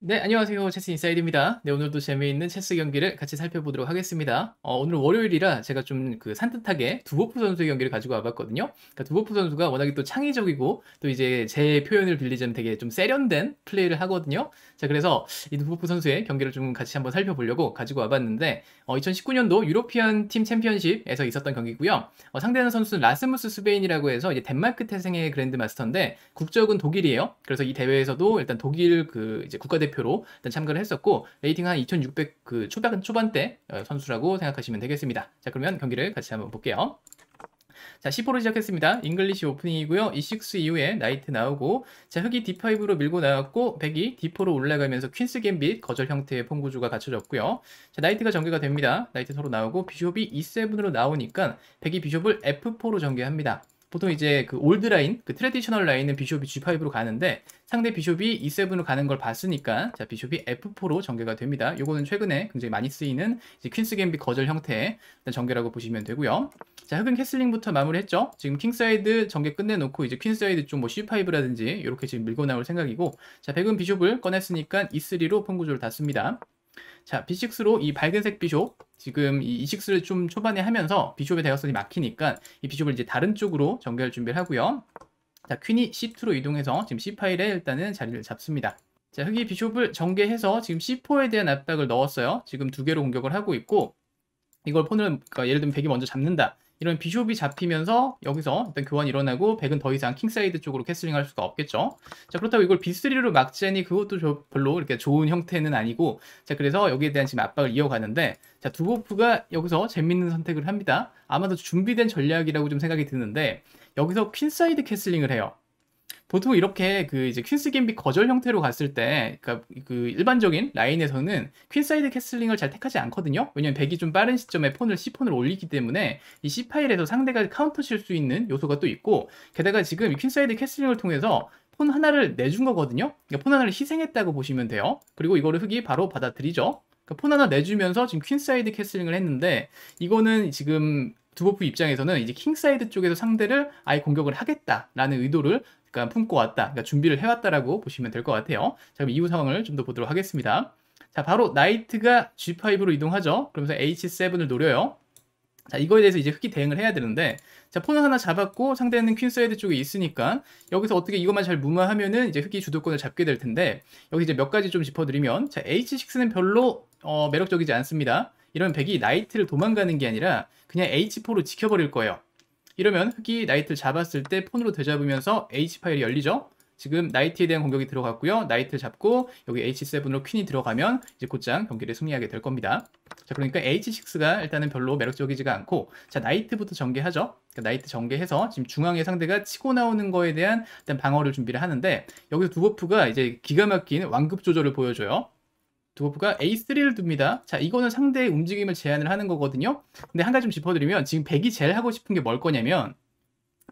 네, 안녕하세요. 체스 인사이드입니다. 네, 오늘도 재미있는 체스 경기를 같이 살펴보도록 하겠습니다. 어, 오늘 월요일이라 제가 좀 그 산뜻하게 두보프 선수의 경기를 가지고 와봤거든요. 그러니까 두보프 선수가 워낙에 또 창의적이고 또 이제 제 표현을 빌리자면 되게 좀 세련된 플레이를 하거든요. 자, 그래서 이 두보프 선수의 경기를 좀 같이 한번 살펴보려고 가지고 와봤는데 어, 2019년도 유로피안 팀 챔피언십에서 있었던 경기고요. 어, 상대하는 선수는 라스무스 스베인이라고 해서 이제 덴마크 태생의 그랜드마스터인데 국적은 독일이에요. 그래서 이 대회에서도 일단 독일 그 이제 국가대 대표로 일단 참가를 했었고 레이팅 한2,600그 초반 초반대 어, 선수라고 생각하시면 되겠습니다. 자 그러면 경기를 같이 한번 볼게요. 자, 1 0호로 시작했습니다. 잉글리시 오프닝이고요. E6 이후에 나이트 나오고 자, 흑이 D5로 밀고 나왔고 백이 D4로 올라가면서 퀸스 갬빗 거절 형태의 폰구조가 갖춰졌고요. 자, 나이트가 전개가 됩니다. 나이트 서로 나오고 비숍이 E7으로 나오니까 백이 비숍을 F4로 전개합니다. 보통 이제 그 올드 라인, 그 트레디셔널 라인은 비숍이 G5로 가는데 상대 비숍이 E7으로 가는 걸 봤으니까 자 비숍이 F4로 전개가 됩니다. 요거는 최근에 굉장히 많이 쓰이는 이제 퀸스 갬비 거절 형태의 전개라고 보시면 되고요. 자 흑은 캐슬링부터 마무리했죠. 지금 킹사이드 전개 끝내놓고 이제 퀸사이드 좀 뭐 C5라든지 이렇게 지금 밀고 나올 생각이고 자 백은 비숍을 꺼냈으니까 E3로 펑구조를 닫습니다. 자, B6로 이 밝은색 비숍, 지금 이 E6를 좀 초반에 하면서 비숍의 대각선이 막히니까 이 비숍을 이제 다른 쪽으로 전개할 준비를 하고요. 자, 퀸이 C2로 이동해서 지금 C5에 일단은 자리를 잡습니다. 자, 흑이 비숍을 전개해서 지금 C4에 대한 압박을 넣었어요. 지금 두 개로 공격을 하고 있고 이걸 폰을 그러니까 예를 들면 백이 먼저 잡는다. 이런 비숍이 잡히면서 여기서 일단 교환이 일어나고 백은 더 이상 킹사이드 쪽으로 캐슬링할 수가 없겠죠. 자 그렇다고 이걸 B3로 막자니 그것도 저, 별로 이렇게 좋은 형태는 아니고 자 그래서 여기에 대한 지금 압박을 이어가는데 자 두보프가 여기서 재밌는 선택을 합니다. 아마도 준비된 전략이라고 좀 생각이 드는데 여기서 퀸사이드 캐슬링을 해요. 보통 이렇게 그 이제 퀸스 갬빗 거절 형태로 갔을 때, 그러니까 그 일반적인 라인에서는 퀸사이드 캐슬링을 잘 택하지 않거든요. 왜냐면 백이 좀 빠른 시점에 폰을 C폰을 올리기 때문에 이 C 파일에서 상대가 카운터 칠 수 있는 요소가 또 있고, 게다가 지금 퀸사이드 캐슬링을 통해서 폰 하나를 내준 거거든요. 그러니까 폰 하나를 희생했다고 보시면 돼요. 그리고 이거를 흑이 바로 받아들이죠. 그러니까 폰 하나 내주면서 지금 퀸사이드 캐슬링을 했는데 이거는 지금 두버프 입장에서는 이제 킹사이드 쪽에서 상대를 아예 공격을 하겠다라는 의도를 그러니까 품고 왔다, 그러니까 준비를 해왔다라고 보시면 될 것 같아요. 자, 그럼 이후 상황을 좀 더 보도록 하겠습니다. 자, 바로 나이트가 G5로 이동하죠. 그러면서 H7을 노려요. 자, 이거에 대해서 이제 흑기 대응을 해야 되는데 자, 폰을 하나 잡았고 상대는 퀸사이드 쪽에 있으니까 여기서 어떻게 이것만 잘 무마하면은 이제 흑기 주도권을 잡게 될 텐데 여기 이제 몇 가지 좀 짚어드리면 자, H6는 별로 어, 매력적이지 않습니다. 이런 백이 나이트를 도망가는 게 아니라 그냥 H4로 지켜버릴 거예요. 이러면 흑이 나이트를 잡았을 때 폰으로 되잡으면서 H 파일이 열리죠. 지금 나이트에 대한 공격이 들어갔고요. 나이트 를 잡고 여기 H7으로 퀸이 들어가면 이제 곧장 경기를 승리하게 될 겁니다. 자 그러니까 H6가 일단은 별로 매력적이지가 않고 자 나이트부터 전개하죠. 그러니까 나이트 전개해서 지금 중앙의 상대가 치고 나오는 거에 대한 일단 방어를 준비를 하는데 여기서 두버프가 이제 기가 막힌 완급 조절을 보여줘요. 드워프가 A3를 둡니다. 자, 이거는 상대의 움직임을 제한을 하는 거거든요. 근데 한 가지 좀 짚어드리면 지금 백이 제일 하고 싶은 게 뭘 거냐면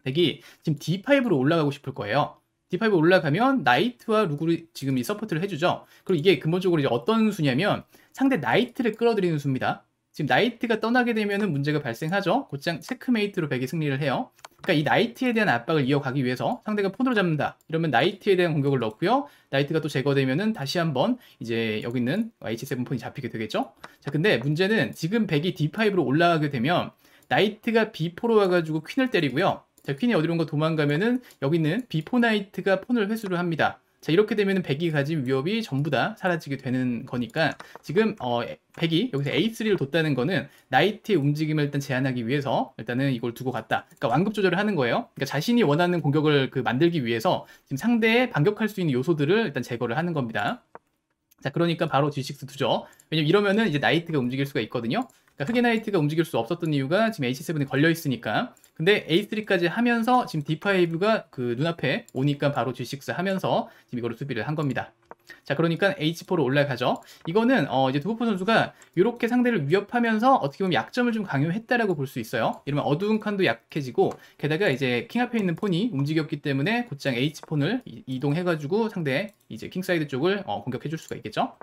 백이 지금 D5로 올라가고 싶을 거예요. D5 올라가면 나이트와 루그를 지금 이 서포트를 해주죠. 그리고 이게 근본적으로 이제 어떤 수냐면 상대 나이트를 끌어들이는 수입니다. 지금 나이트가 떠나게 되면 문제가 발생하죠. 곧장 체크메이트로 백이 승리를 해요. 그러니까 이 나이트에 대한 압박을 이어가기 위해서 상대가 폰으로 잡는다. 이러면 나이트에 대한 공격을 넣고요. 나이트가 또 제거되면은 다시 한번 이제 여기 있는 H7 폰이 잡히게 되겠죠. 자, 근데 문제는 지금 백이 D5로 올라가게 되면 나이트가 B4로 와가지고 퀸을 때리고요. 자, 퀸이 어디론가 도망가면은 여기 있는 B4 나이트가 폰을 회수를 합니다. 자 이렇게 되면 백이 가진 위협이 전부 다 사라지게 되는 거니까 지금 어 백이 여기서 A3를 뒀다는 거는 나이트의 움직임을 일단 제한하기 위해서 일단은 이걸 두고 갔다. 그러니까 완급 조절을 하는 거예요. 그러니까 자신이 원하는 공격을 그 만들기 위해서 지금 상대에 반격할 수 있는 요소들을 일단 제거를 하는 겁니다. 자 그러니까 바로 G6 두죠. 왜냐면 이러면은 이제 나이트가 움직일 수가 있거든요. 그러니까 흑의 나이트가 움직일 수 없었던 이유가 지금 h 7에 걸려 있으니까 근데 A3까지 하면서 지금 D5가 그 눈앞에 오니까 바로 G6 하면서 지금 이거를 수비를 한 겁니다. 자 그러니까 H4로 올라가죠 이거는 어 이제 두부포 선수가 이렇게 상대를 위협하면서 어떻게 보면 약점을 좀 강요했다라고 볼 수 있어요 이러면 어두운 칸도 약해지고 게다가 이제 킹 앞에 있는 폰이 움직였기 때문에 곧장 h 4를 이동해가지고 상대 이제 킹사이드 쪽을 어, 공격해줄 수가 있겠죠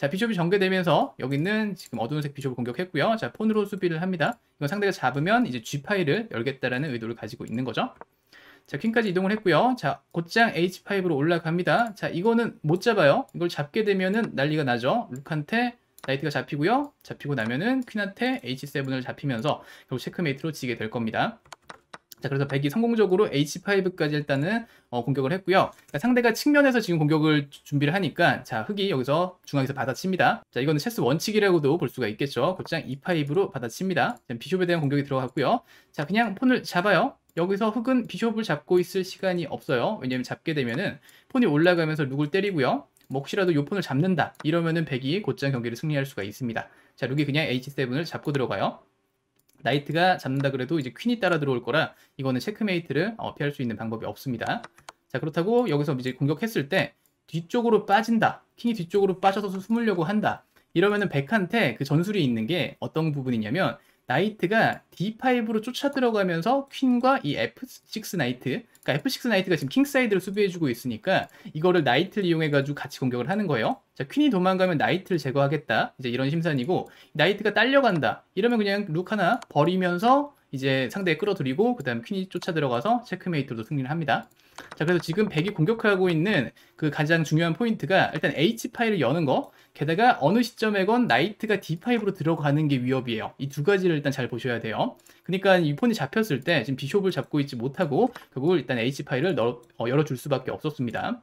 자, 비숍이 전개되면서 여기는 있 지금 어두운 색 비숍을 공격했고요. 자, 폰으로 수비를 합니다. 이건 상대가 잡으면 이제 G파일을 열겠다라는 의도를 가지고 있는 거죠. 자, 퀸까지 이동을 했고요. 자, 곧장 H5로 올라갑니다. 자, 이거는 못 잡아요. 이걸 잡게 되면은 난리가 나죠. 룩한테 나이트가 잡히고요. 잡히고 나면은 퀸한테 H7을 잡히면서 결국 체크메이트로 지게 될 겁니다. 자 그래서 백이 성공적으로 H5까지 일단은 어, 공격을 했고요 그러니까 상대가 측면에서 지금 공격을 준비를 하니까 자 흑이 여기서 중앙에서 받아칩니다 자 이거는 체스 원칙이라고도 볼 수가 있겠죠 곧장 E5로 받아칩니다 자, 비숍에 대한 공격이 들어갔고요 자 그냥 폰을 잡아요 여기서 흑은 비숍을 잡고 있을 시간이 없어요 왜냐면 잡게 되면은 폰이 올라가면서 룩을 때리고요 뭐 혹시라도 요 폰을 잡는다 이러면은 백이 곧장 경기를 승리할 수가 있습니다 자 룩이 그냥 H7을 잡고 들어가요 나이트가 잡는다 그래도 이제 퀸이 따라 들어올 거라 이거는 체크메이트를 어, 피할 수 있는 방법이 없습니다. 자 그렇다고 여기서 이제 공격했을 때 뒤쪽으로 빠진다. 퀸이 뒤쪽으로 빠져서 숨으려고 한다. 이러면은 백한테 그 전술이 있는 게 어떤 부분이냐면 나이트가 D5로 쫓아 들어가면서 퀸과 이 F6 나이트 그러니까 F6 나이트가 지금 킹사이드를 수비해주고 있으니까 이거를 나이트를 이용해가지고 같이 공격을 하는 거예요 자 퀸이 도망가면 나이트를 제거하겠다 이제 이런 심산이고 나이트가 딸려간다 이러면 그냥 룩 하나 버리면서 이제 상대에 끌어들이고 그 다음 퀸이 쫓아 들어가서 체크메이트로 승리를 합니다. 자 그래서 지금 백이 공격하고 있는 그 가장 중요한 포인트가 일단 H파일을 여는 거 게다가 어느 시점에건 나이트가 D5로 들어가는 게 위협이에요. 이 두 가지를 일단 잘 보셔야 돼요. 그러니까 이 폰이 잡혔을 때 지금 비숍을 잡고 있지 못하고 결국 일단 H파일을 어, 열어줄 수밖에 없었습니다.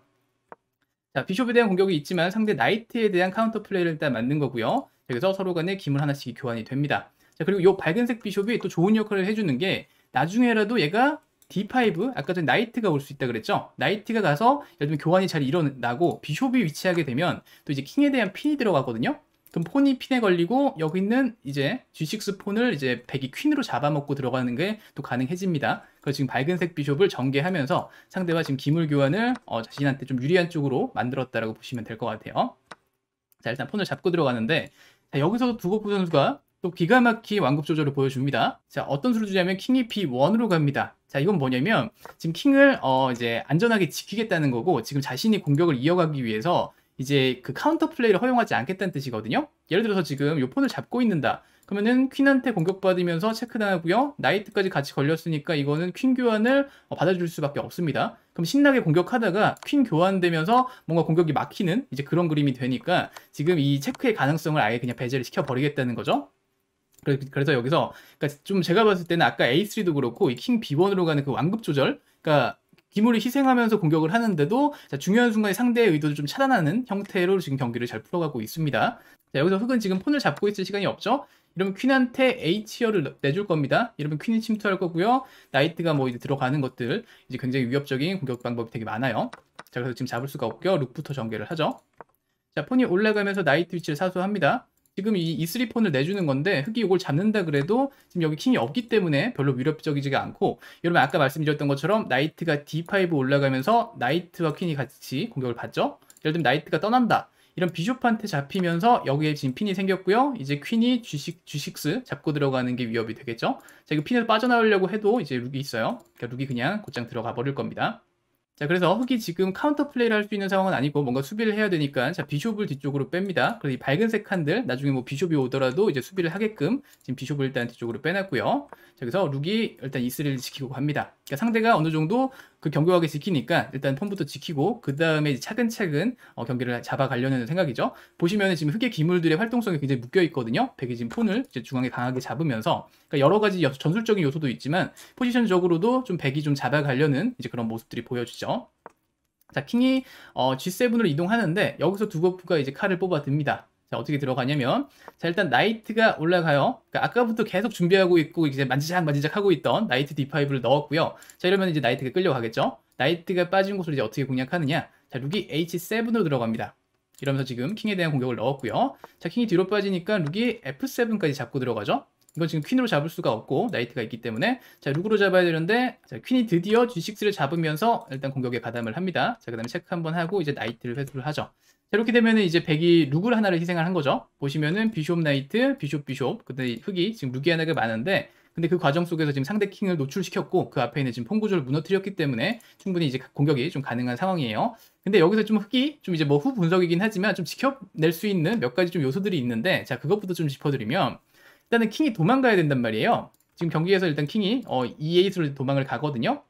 자, 비숍에 대한 공격이 있지만 상대 나이트에 대한 카운터 플레이를 일단 만든 거고요. 여기서 서로 간에 김을 하나씩 교환이 됩니다. 자, 그리고 요 밝은색 비숍이 또 좋은 역할을 해주는 게 나중에라도 얘가 D5, 아까 전 나이트가 올 수 있다 그랬죠? 나이트가 가서 예를 들면 교환이 잘 일어나고 비숍이 위치하게 되면 또 이제 킹에 대한 핀이 들어가거든요? 그럼 폰이 핀에 걸리고 여기 있는 이제 G6 폰을 이제 백이 퀸으로 잡아먹고 들어가는 게 또 가능해집니다. 그래서 지금 밝은색 비숍을 전개하면서 상대와 지금 기물 교환을 어, 자신한테 좀 유리한 쪽으로 만들었다라고 보시면 될 것 같아요. 자 일단 폰을 잡고 들어가는데 자, 여기서 도 두고프 선수가 또 기가 막힌 완급 조절을 보여줍니다. 자, 어떤 수를 주냐면 킹이 p 1으로 갑니다. 자, 이건 뭐냐면 지금 킹을 어 이제 안전하게 지키겠다는 거고 지금 자신이 공격을 이어가기 위해서 이제 그 카운터 플레이를 허용하지 않겠다는 뜻이거든요. 예를 들어서 지금 요 폰을 잡고 있는다. 그러면은 퀸한테 공격받으면서 체크당하고요. 나이트까지 같이 걸렸으니까 이거는 퀸 교환을 어, 받아줄 수밖에 없습니다. 그럼 신나게 공격하다가 퀸 교환되면서 뭔가 공격이 막히는 이제 그런 그림이 되니까 지금 이 체크의 가능성을 아예 그냥 배제를 시켜버리겠다는 거죠. 그래서 여기서 그러니까 좀 제가 봤을 때는 아까 A3도 그렇고 이 킹 B1으로 가는 그 완급 조절 그러니까 기물을 희생하면서 공격을 하는데도 중요한 순간에 상대의 의도를 좀 차단하는 형태로 지금 경기를 잘 풀어가고 있습니다. 자, 여기서 흑은 지금 폰을 잡고 있을 시간이 없죠. 이러면 퀸한테 H열을 내줄 겁니다. 이러면 퀸이 침투할 거고요. 나이트가 뭐 이제 들어가는 것들 이제 굉장히 위협적인 공격 방법이 되게 많아요. 자, 그래서 지금 잡을 수가 없고요. 룩부터 전개를 하죠. 자, 폰이 올라가면서 나이트 위치를 사수합니다. 지금 이 E3 폰을 내주는 건데 흑이 이걸 잡는다 그래도 지금 여기 킹이 없기 때문에 별로 위협적이지가 않고 여러분 아까 말씀드렸던 것처럼 나이트가 D5 올라가면서 나이트와 퀸이 같이 공격을 받죠. 예를 들면 나이트가 떠난다. 이런 비숍한테 잡히면서 여기에 지금 핀이 생겼고요. 이제 퀸이 G6, G6 잡고 들어가는 게 위협이 되겠죠. 자, 이거 핀에서 빠져나오려고 해도 이제 룩이 있어요. 그러니까 룩이 그냥 곧장 들어가 버릴 겁니다. 자 그래서 흑이 지금 카운터 플레이를 할 수 있는 상황은 아니고 뭔가 수비를 해야 되니까 자 비숍을 뒤쪽으로 뺍니다. 그래서 이 밝은색 칸들 나중에 뭐 비숍이 오더라도 이제 수비를 하게끔 지금 비숍을 일단 뒤쪽으로 빼놨고요. 자 그래서 룩이 일단 E3를 지키고 갑니다. 그러니까 상대가 어느 정도 그 경고하게 지키니까 일단 폼부터 지키고 그 다음에 차근차근 어, 경기를 잡아가려는 생각이죠. 보시면 지금 흑의 기물들의 활동성이 굉장히 묶여 있거든요. 백이 지금 폰을 이제 중앙에 강하게 잡으면서 그러니까 여러 가지 전술적인 요소도 있지만 포지션적으로도 좀 백이 좀 잡아가려는 이제 그런 모습들이 보여지죠. 자 킹이 어, G7으로 이동하는데 여기서 두거프가 이제 칼을 뽑아듭니다. 자 어떻게 들어가냐면 자 일단 나이트가 올라가요 그러니까 아까부터 계속 준비하고 있고 이제 만지작 만지작 하고 있던 나이트 D5를 넣었고요 자 이러면 이제 나이트가 끌려가겠죠 나이트가 빠진 곳을 이제 어떻게 공략하느냐 자 룩이 H7으로 들어갑니다 이러면서 지금 킹에 대한 공격을 넣었고요 자 킹이 뒤로 빠지니까 룩이 F7까지 잡고 들어가죠 이건 지금 퀸으로 잡을 수가 없고 나이트가 있기 때문에 자 룩으로 잡아야 되는데 자 퀸이 드디어 G6를 잡으면서 일단 공격에 가담을 합니다 자그 다음에 체크 한번 하고 이제 나이트를 회수를 하죠 이렇게 되면은 이제 백이 룩을 하나를 희생을 한 거죠. 보시면은 비숍 나이트, 비숍 비숍, 근데 흑이 지금 룩이 하나가 많은데 근데 그 과정 속에서 지금 상대 킹을 노출시켰고 그 앞에 있는 지금 폰구조를 무너뜨렸기 때문에 충분히 이제 공격이 좀 가능한 상황이에요. 근데 여기서 좀 흑이 좀 이제 뭐 후 분석이긴 하지만 좀 지켜낼 수 있는 몇 가지 좀 요소들이 있는데 자 그것부터 좀 짚어드리면 일단은 킹이 도망가야 된단 말이에요. 지금 경기에서 일단 킹이 어, 이에이스로 도망을 가거든요.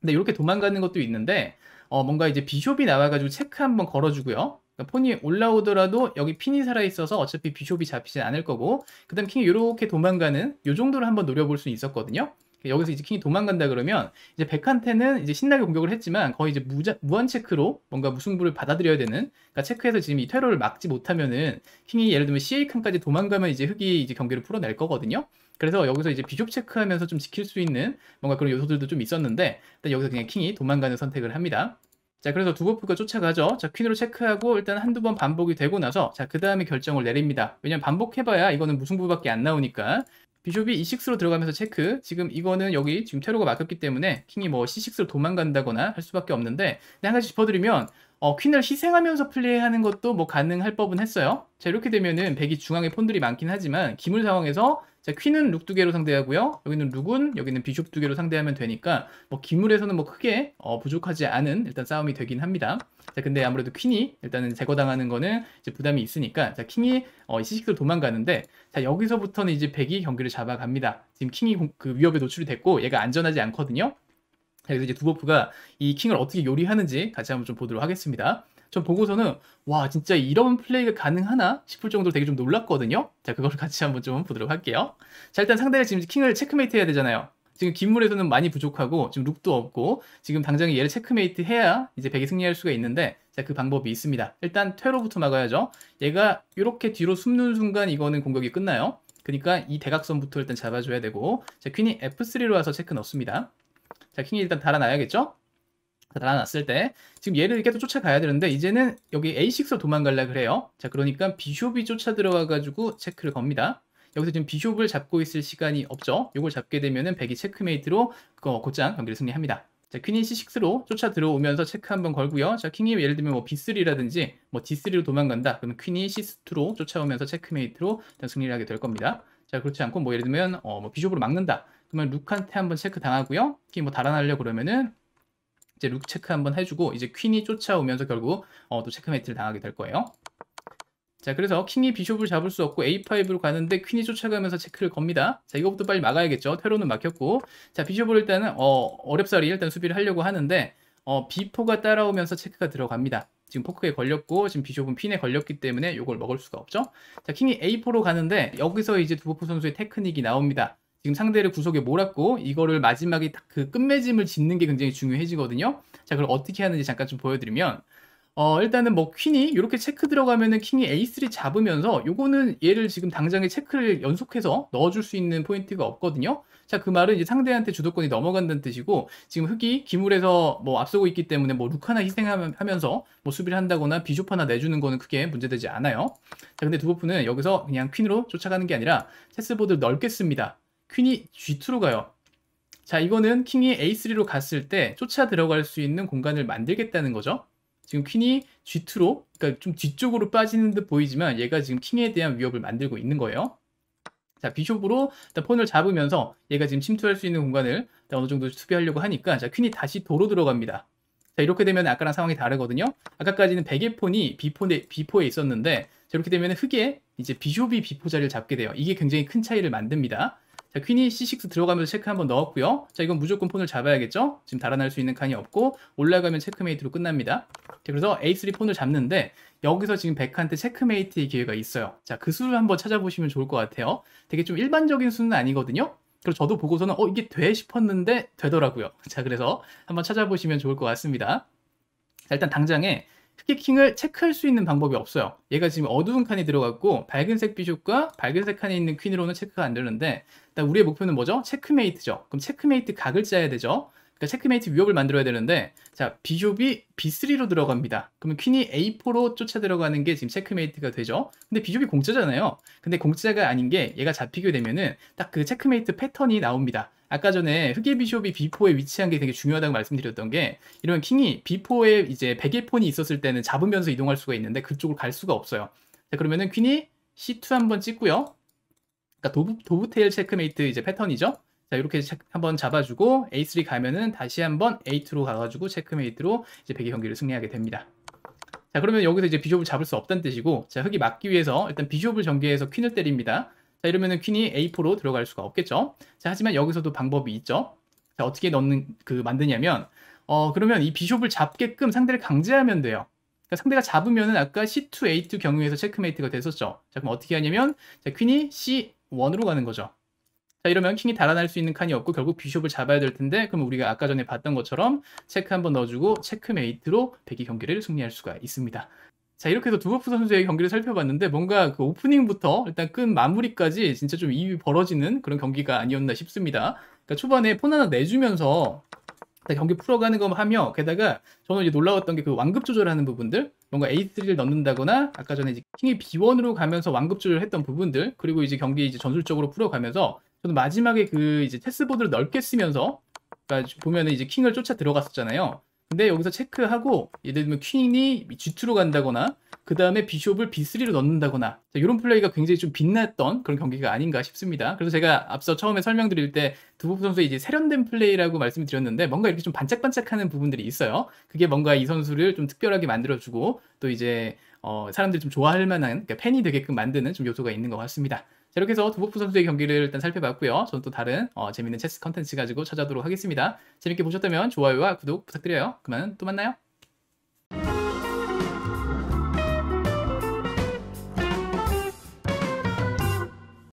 근데 이렇게 도망가는 것도 있는데 어, 뭔가 이제 비숍이 나와가지고 체크 한번 걸어주고요. 그러니까 폰이 올라오더라도 여기 핀이 살아있어서 어차피 비숍이 잡히지 않을 거고 그 다음 킹이 이렇게 도망가는 요 정도를 한번 노려볼 수 있었거든요 그러니까 여기서 이제 킹이 도망간다 그러면 이제 백한테는 이제 신나게 공격을 했지만 거의 이제 무자, 무한 체크로 뭔가 무승부를 받아들여야 되는 그러니까 체크해서 지금 이 퇴로를 막지 못하면은 킹이 예를 들면 CA 칸까지 도망가면 이제 흑이 이제 경계를 풀어낼 거거든요. 그래서 여기서 이제 비숍 체크하면서 좀 지킬 수 있는 뭔가 그런 요소들도 좀 있었는데 일단 여기서 그냥 킹이 도망가는 선택을 합니다. 자 그래서 두버프가 쫓아가죠 자 퀸으로 체크하고 일단 한두 번 반복이 되고 나서 자 그 다음에 결정을 내립니다 왜냐면 반복해봐야 이거는 무승부밖에 안 나오니까 비숍이 E6로 들어가면서 체크 지금 이거는 여기 지금 퇴로가 막혔기 때문에 킹이 뭐 C6로 도망간다거나 할 수밖에 없는데 한 가지 짚어드리면 어, 퀸을 희생하면서 플레이하는 것도 뭐 가능할 법은 했어요 자 이렇게 되면은 백이 중앙에 폰들이 많긴 하지만 기물 상황에서 자, 퀸은 룩 두 개로 상대하고요. 여기는 룩은 여기는 비숍 두 개로 상대하면 되니까 뭐 기물에서는 뭐 크게 어, 부족하지 않은 일단 싸움이 되긴 합니다. 자, 근데 아무래도 퀸이 일단은 제거당하는 거는 이제 부담이 있으니까 자, 킹이 어, 시식으로 도망가는데 자, 여기서부터는 이제 백이 경기를 잡아갑니다. 지금 킹이 그 위협에 노출이 됐고 얘가 안전하지 않거든요. 그래서 이제 두버프가 이 킹을 어떻게 요리하는지 같이 한번 좀 보도록 하겠습니다. 전 보고서는 와 진짜 이런 플레이가 가능하나 싶을 정도로 되게 좀 놀랐거든요. 자 그걸 같이 한번 좀 보도록 할게요. 자 일단 상대를 지금 킹을 체크메이트 해야 되잖아요. 지금 긴물에서는 많이 부족하고 지금 룩도 없고 지금 당장 얘를 체크메이트 해야 이제 백이 승리할 수가 있는데 자그 방법이 있습니다. 일단 퇴로부터 막아야죠. 얘가 이렇게 뒤로 숨는 순간 이거는 공격이 끝나요. 그러니까 이 대각선부터 일단 잡아줘야 되고 자 퀸이 F3로 와서 체크 넣습니다. 자, 킹이 일단 달아나야겠죠? 달아났을 때 지금 얘를 계속 쫓아가야 되는데 이제는 여기 A6로 도망갈라 그래요. 자, 그러니까 비숍이 쫓아 들어와가지고 체크를 겁니다. 여기서 지금 비숍을 잡고 있을 시간이 없죠. 이걸 잡게 되면은 백이 체크메이트로 그거 곧장 경기를 승리합니다. 자, 퀸이 C6로 쫓아 들어오면서 체크 한번 걸고요. 자, 킹이 뭐 예를 들면 뭐 B3라든지 뭐 D3로 도망간다. 그러면 퀸이 C2로 쫓아오면서 체크메이트로 승리를 하게 될 겁니다. 자, 그렇지 않고 뭐 예를 들면 어, 뭐 비숍으로 막는다. 그러면 룩한테 한번 체크 당하고요. 특뭐 달아나려 고 그러면은 이제 룩 체크 한번 해주고 이제 퀸이 쫓아오면서 결국 어, 또 체크메이트를 당하게 될 거예요. 자 그래서 킹이 비숍을 잡을 수 없고 A5로 가는데 퀸이 쫓아가면서 체크를 겁니다. 자 이것부터 빨리 막아야겠죠. 테로는 막혔고 자 비숍을 일단은 어, 어렵사리 일단 수비를 하려고 하는데 어, B4가 따라오면서 체크가 들어갑니다. 지금 포크에 걸렸고 지금 비숍은 핀에 걸렸기 때문에 이걸 먹을 수가 없죠. 자 킹이 A4로 가는데 여기서 이제 두보프 선수의 테크닉이 나옵니다. 지금 상대를 구석에 몰았고 이거를 마지막에 딱 그 끝맺음을 짓는 게 굉장히 중요해지거든요. 자, 그럼 어떻게 하는지 잠깐 좀 보여드리면 어, 일단은 뭐 퀸이 이렇게 체크 들어가면은 킹이 a3 잡으면서 요거는 얘를 지금 당장에 체크를 연속해서 넣어줄 수 있는 포인트가 없거든요. 자, 그 말은 이제 상대한테 주도권이 넘어간다는 뜻이고 지금 흑이 기물에서 뭐 앞서고 있기 때문에 뭐 룩 하나 희생하면서 뭐 수비를 한다거나 비숍 하나 내주는 거는 크게 문제되지 않아요. 자, 근데 두버프는 여기서 그냥 퀸으로 쫓아가는 게 아니라 체스보드 를 넓게 씁니다. 퀸이 G2로 가요. 자, 이거는 킹이 A3로 갔을 때 쫓아 들어갈 수 있는 공간을 만들겠다는 거죠. 지금 퀸이 G2로, 그러니까 좀 뒤쪽으로 빠지는 듯 보이지만 얘가 지금 킹에 대한 위협을 만들고 있는 거예요. 자, 비숍으로 일단 폰을 잡으면서 얘가 지금 침투할 수 있는 공간을 어느 정도 투비하려고 하니까 자, 퀸이 다시 도로 들어갑니다. 자, 이렇게 되면 아까랑 상황이 다르거든요. 아까까지는 백의 폰이 비포에, 비포에 있었는데 자, 이렇게 되면 흑에 이제 비숍이 비포 자리를 잡게 돼요. 이게 굉장히 큰 차이를 만듭니다. 자, 퀸이 C6 들어가면서 체크 한번 넣었고요. 자, 이건 무조건 폰을 잡아야겠죠? 지금 달아날 수 있는 칸이 없고 올라가면 체크메이트로 끝납니다. 자, 그래서 A3 폰을 잡는데 여기서 지금 백한테 체크메이트의 기회가 있어요. 자, 그 수를 한번 찾아보시면 좋을 것 같아요. 되게 좀 일반적인 수는 아니거든요. 그리고 저도 보고서는 어 이게 돼 싶었는데 되더라고요. 자, 그래서 한번 찾아보시면 좋을 것 같습니다. 자, 일단 당장에 크기킹을 체크할 수 있는 방법이 없어요. 얘가 지금 어두운 칸에 들어갔고 밝은색 비숍과 밝은색 칸에 있는 퀸으로는 체크가 안 되는데 일단 우리의 목표는 뭐죠? 체크메이트죠. 그럼 체크메이트 각을 짜야 되죠. 그러니까 체크메이트 위협을 만들어야 되는데 자 비숍이 B3로 들어갑니다. 그러면 퀸이 A4로 쫓아 들어가는 게 지금 체크메이트가 되죠. 근데 비숍이 공짜잖아요. 근데 공짜가 아닌 게 얘가 잡히게 되면은 딱 그 체크메이트 패턴이 나옵니다. 아까 전에 흑의 비숍이 B4에 위치한 게 되게 중요하다고 말씀드렸던 게 이런 킹이 B4에 이제 백예폰이 있었을 때는 잡으면서 이동할 수가 있는데 그쪽으로 갈 수가 없어요. 자, 그러면은 퀸이 C2 한번 찍고요. 그러니까 도브, 도브테일 체크메이트 이제 패턴이죠. 자, 이렇게 한번 잡아주고 A3 가면은 다시 한번 A2로 가가지고 체크메이트로 이제 백의 경기를 승리하게 됩니다. 자, 그러면 여기서 이제 비숍을 잡을 수 없다는 뜻이고 자, 흑이 막기 위해서 일단 비숍을 전개해서 퀸을 때립니다. 자 이러면은 퀸이 A4로 들어갈 수가 없겠죠. 자 하지만 여기서도 방법이 있죠. 자 어떻게 넣는 그 만드냐면 어 그러면 이 비숍을 잡게끔 상대를 강제하면 돼요. 그러니까 상대가 잡으면은 아까 C2 A2 경유에서 체크메이트가 됐었죠. 자 그럼 어떻게 하냐면 자 퀸이 C1으로 가는 거죠. 자 이러면 킹이 달아날 수 있는 칸이 없고 결국 비숍을 잡아야 될 텐데 그럼 우리가 아까 전에 봤던 것처럼 체크 한번 넣어주고 체크메이트로 백기 경기를 승리할 수가 있습니다. 자 이렇게 해서 두버프 선수의 경기를 살펴봤는데 뭔가 그 오프닝부터 일단 끈 마무리까지 진짜 좀 입이 벌어지는 그런 경기가 아니었나 싶습니다. 그러니까 초반에 폰 하나 내주면서 경기 풀어가는 거 하며 게다가 저는 이제 놀라웠던 게 그 완급 조절하는 부분들 뭔가 A3를 넣는다거나 아까 전에 이제 킹이 B1으로 가면서 완급 조절했던 부분들 그리고 이제 경기 이제 전술적으로 풀어가면서 저는 마지막에 그 이제 체스보드를 넓게 쓰면서 그러니까 보면은 이제 킹을 쫓아 들어갔었잖아요. 근데 여기서 체크하고 예를 들면 퀸이 G2로 간다거나 그 다음에 비숍을 B3로 넣는다거나 이런 플레이가 굉장히 좀 빛났던 그런 경기가 아닌가 싶습니다. 그래서 제가 앞서 처음에 설명드릴 때두부 선수의 이제 세련된 플레이라고 말씀드렸는데 뭔가 이렇게 좀 반짝반짝하는 부분들이 있어요. 그게 뭔가 이 선수를 좀 특별하게 만들어주고 또 이제 어 사람들이 좀 좋아할 만한 그러니까 팬이 되게끔 만드는 좀 요소가 있는 것 같습니다. 자, 이렇게 해서 두보프 선수의 경기를 일단 살펴봤고요. 저는 또 다른 어, 재밌는 체스 컨텐츠 가지고 찾아오도록 하겠습니다. 재밌게 보셨다면 좋아요와 구독 부탁드려요. 그만 또 만나요.